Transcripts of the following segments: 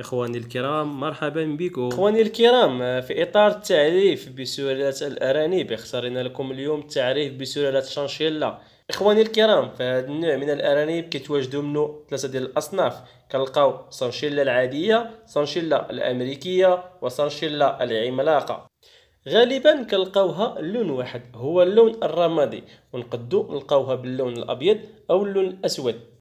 اخواني الكرام مرحبا بكم اخواني الكرام في اطار التعريف بسلاله الارانب اخترنا لكم اليوم التعريف بسلاله شانشيلا اخواني الكرام فهاد النوع من الارانب كيتواجدوا منه ثلاثه ديال الاصناف كنلقاو سانشيلا العاديه سانشيلا الامريكيه وسانشيلا العملاقه غالبا كنلقاوها لون واحد هو اللون الرمادي ونقدو نلقاوها باللون الابيض او اللون الاسود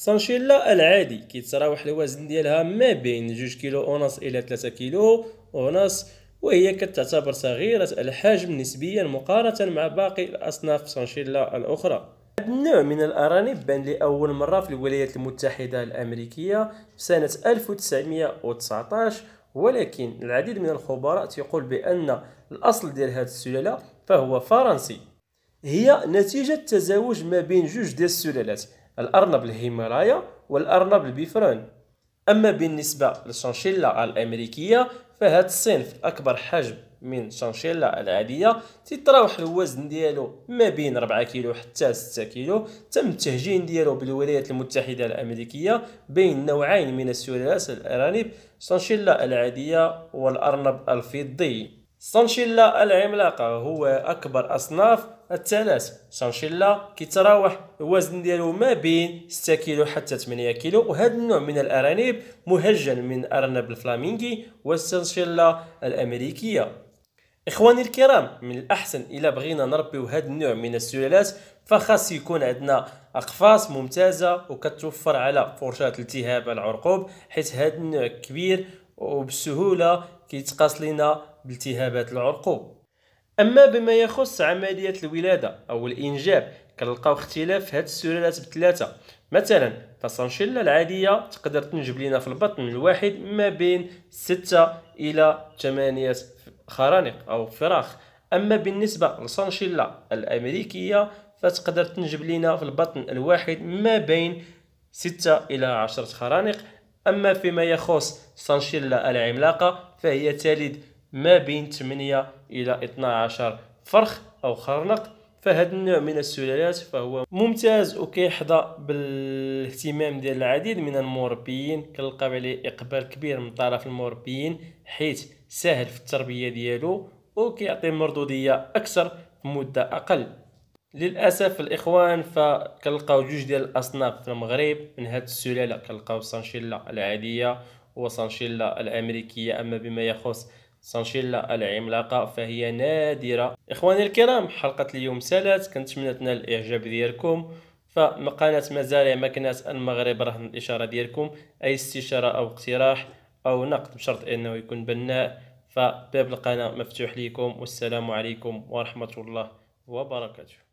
سانشيلا العادي كيتراوح الوزن ديالها ما بين جوج كيلو ونص الى 3 كيلو ونص وهي كتعتبر صغيرة الحجم نسبيا مقارنة مع باقي أصناف سانشيلا الأخرى هذا النوع من الأرانب بان لأول مرة في الولايات المتحدة الأمريكية في سنة 1919 ولكن العديد من الخبراء تيقول بأن الأصل ديال هذه السلالة فهو فرنسي هي نتيجة تزاوج ما بين جوج ديال السلالات الأرنب الهيمالايا والأرنب البيفرون أما بالنسبة للشانشيلا الأمريكية فهاد الصنف اكبر حجم من شانشيلا العادية تتراوح الوزن ديالو ما بين 4 كيلو حتى 6 كيلو تم التهجين ديالو بالولايات المتحدة الأمريكية بين نوعين من السلالات الأرانب شانشيلا العادية والأرنب الفضي سانشيلا العملاقة هو أكبر أصناف التلات سانشيلا كيتراوح الوزن ديالو ما بين 6 كيلو حتى 8 كيلو وهذا النوع من الأرانب مهجن من أرنب الفلامينغي والسانشيلا الأمريكية إخواني الكرام من الأحسن إلا بغينا نربيو هذا النوع من السلالات فخاص يكون عندنا اقفاص ممتازه وكتوفر على فرشاة التهاب العرقوب حيث هذا النوع كبير وبسهوله كيتقاس لنا بالتهابات العرقوب اما بما يخص عمليه الولاده او الانجاب كنلقاو اختلاف في هاد السلالات بثلاثه مثلا فسانشيلا العاديه تقدر تنجب لنا في البطن الواحد ما بين 6 الى 8 خرانق او فراخ اما بالنسبه لسانشيلا الامريكيه فتقدر تنجب لنا في البطن الواحد ما بين 6 الى 10 خرانق أما فيما يخص سانشيلا العملاقة فهي تلد ما بين 8 إلى 12 فرخ أو خرنق فهذا النوع من السلالات فهو ممتاز وكيحظى بالاهتمام ديال العديد من المربيين كنلقاو عليه اقبال كبير من طرف المربيين حيث سهل في التربيه ديالو وكيعطي مردوديه اكثر في مده اقل للاسف الاخوان فكنلقاو جوج ديال الاصناف في المغرب من هاد السلاله كنلقاو سانشيلا العاديه وسانشيلا الامريكيه اما بما يخص سانشيلا العملاقه فهي نادره اخواني الكرام حلقه اليوم سالت كنتمنى تنال الاعجاب ديالكم فمقالة مزارع مكنة المغرب رهن الإشارة ديالكم أي استشارة أو اقتراح أو نقد بشرط أنه يكون بناء فباب القناة مفتوح ليكم والسلام عليكم ورحمة الله وبركاته